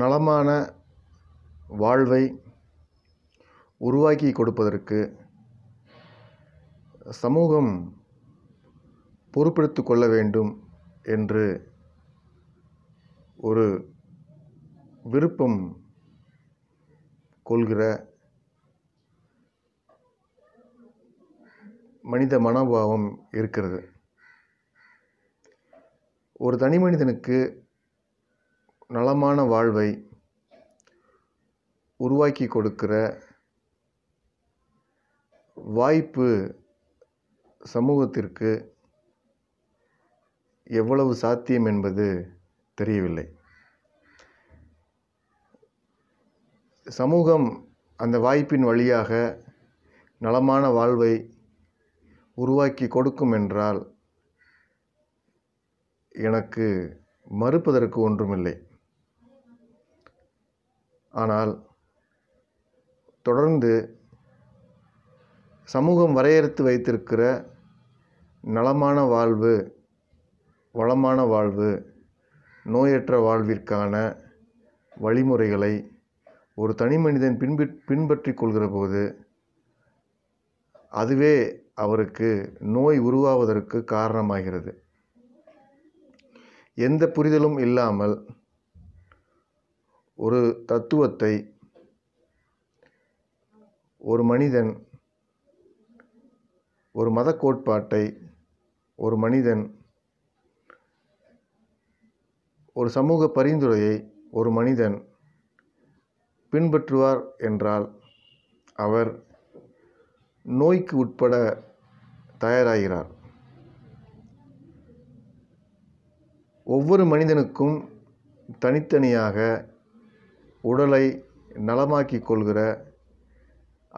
நலமான வாழ்வை உருவாக்கி கொடுப்பதற்கு சமூகம் பொறுப்பெடுத்து கொள்ள வேண்டும் என்று ஒரு விருப்பம் கொள்கிற மனித மனோபாவம் இருக்கிறது ஒரு தனி மனிதனுக்கு நலமான வாழ்வை உருவாக்கி கொடுக்கிற வாய்ப்பு சமூகத்திற்கு எவ்வளவு சாத்தியம் என்பது தெரியவில்லை சமூகம் அந்த வாய்ப்பின் வழியாக நலமான வாழ்வை உருவாக்கி கொடுக்கும் என்றால் எனக்கு மறுப்பதற்கு ஒன்றுமில்லை ஆனால் தொடர்ந்து சமூகம் வரையறுத்து வைத்திருக்கிற நலமான வாழ்வு வளமான வாழ்வு நோயற்ற வாழ்விற்கான வழிமுறைகளை ஒரு தனி மனிதன் பின்பி பின்பற்றி கொள்கிற போது அதுவே அவருக்கு நோய் உருவாவதற்கு காரணமாகிறது எந்த புரிதலும் இல்லாமல் ஒரு தத்துவத்தை ஒரு மனிதன் ஒரு மத கோட்பாட்டை ஒரு மனிதன் ஒரு சமூக பரிந்துரையை ஒரு மனிதன் பின்பற்றுவார் என்றால் அவர் நோய்க்கு உட்பட தயாராகிறார் ஒவ்வொரு மனிதனுக்கும் தனித்தனியாக உடலை நலமாக்கிக் கொள்கிற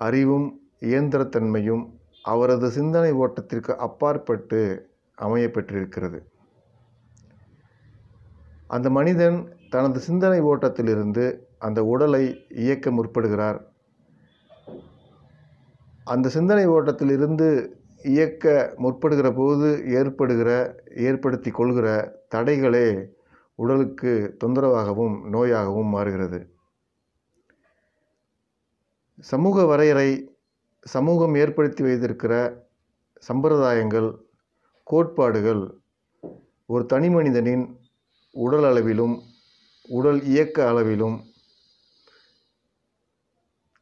அறிவும் இயந்திரத்தன்மையும் அவரது சிந்தனை ஓட்டத்திற்கு அப்பாற்பட்டு அமைய பெற்றிருக்கிறது அந்த மனிதன் தனது சிந்தனை ஓட்டத்திலிருந்து அந்த உடலை இயக்க முற்படுகிறார் அந்த சிந்தனை ஓட்டத்திலிருந்து இயக்க முற்படுகிற போது ஏற்படுகிற ஏற்படுத்தி கொள்கிற தடைகளே உடலுக்கு தொந்தரவாகவும் நோயாகவும் மாறுகிறது சமூக வரையறை சமூகம் ஏற்படுத்தி வைத்திருக்கிற சம்பிரதாயங்கள் கோட்பாடுகள் ஒரு தனி மனிதனின் உடல் அளவிலும் உடல் இயக்க அளவிலும்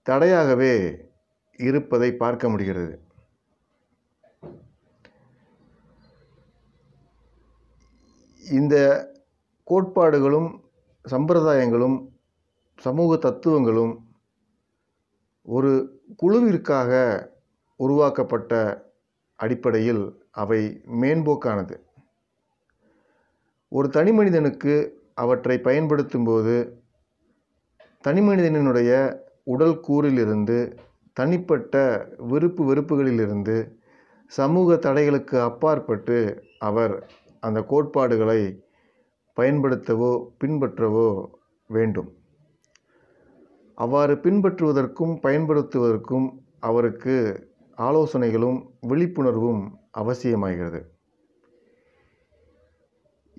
தடையாகவே இருப்பதை பார்க்க முடிகிறது இந்த கோட்பாடுகளும் சம்பிரதாயங்களும் சமூக தத்துவங்களும் ஒரு குழுவிற்காக உருவாக்கப்பட்ட அடிப்படையில் அவை மேம்போக்கானது ஒரு தனிமனிதனுக்கு அவற்றை பயன்படுத்தும்போது தனிமனிதனினுடைய உடல் கூறிலிருந்து தனிப்பட்ட விருப்பு வெறுப்புகளிலிருந்து சமூக தடைகளுக்கு அப்பாற்பட்டு அவர் அந்த கோட்பாடுகளை பயன்படுத்தவோ பின்பற்றவோ வேண்டும் அவ்வாறு பின்பற்றுவதற்கும் பயன்படுத்துவதற்கும் அவருக்கு ஆலோசனைகளும் விழிப்புணர்வும் அவசியமாகிறது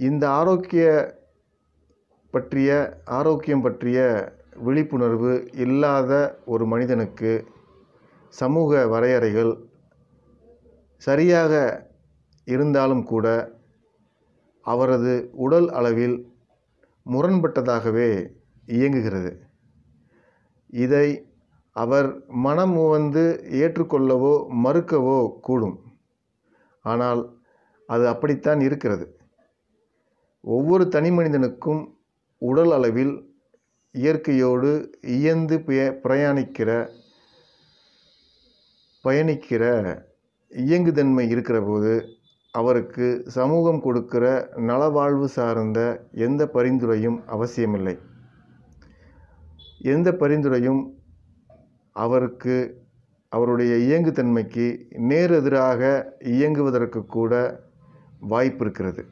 இந்த ஆரோக்கிய பற்றிய ஆரோக்கியம் பற்றிய விழிப்புணர்வு இல்லாத ஒரு மனிதனுக்கு சமூக வரையறைகள் சரியாக இருந்தாலும் கூட அவரது உடல் அளவில் முரண்பட்டதாகவே இயங்குகிறது இதை அவர் மனம் வந்து ஏற்றுக்கொள்ளவோ மறுக்கவோ கூடும் ஆனால் அது அப்படித்தான் இருக்கிறது ஒவ்வொரு தனி மனிதனுக்கும் உடல் அளவில் இயற்கையோடு இயந்து பிரயாணிக்கிற பயணிக்கிற இயங்குதன்மை இருக்கிற போது அவருக்கு சமூகம் கொடுக்கிற நலவாழ்வு சார்ந்த எந்த பரிந்துரையும் அவசியமில்லை எந்த பரிந்துரையும் அவருக்கு அவருடைய இயங்குத்தன்மைக்கு நேரெதிராக இயங்குவதற்கு கூட வாய்ப்பு இருக்கிறது